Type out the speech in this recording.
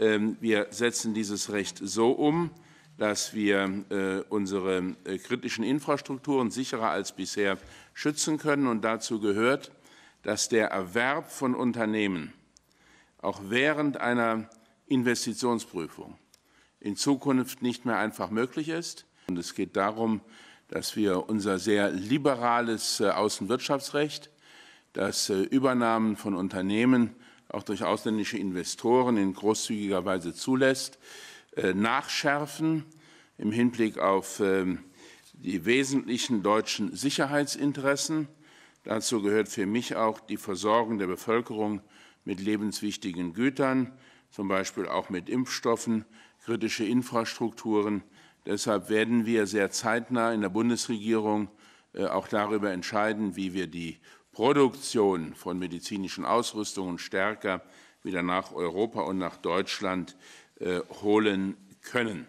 Ähm, wir setzen dieses Recht so um, dass wir äh, unsere äh, kritischen Infrastrukturen sicherer als bisher schützen können. Und dazu gehört, dass der Erwerb von Unternehmen auch während einer Investitionsprüfung in Zukunft nicht mehr einfach möglich ist. Und es geht darum, dass wir unser sehr liberales äh, Außenwirtschaftsrecht, das Übernahmen von Unternehmen auch durch ausländische Investoren in großzügiger Weise zulässt, äh, nachschärfen im Hinblick auf ähm, die wesentlichen deutschen Sicherheitsinteressen. Dazu gehört für mich auch die Versorgung der Bevölkerung mit lebenswichtigen Gütern, zum Beispiel auch mit Impfstoffen, kritische Infrastrukturen. Deshalb werden wir sehr zeitnah in der Bundesregierung äh, auch darüber entscheiden, wie wir die Produktion von medizinischen Ausrüstungen stärker wieder nach Europa und nach Deutschland äh, holen können.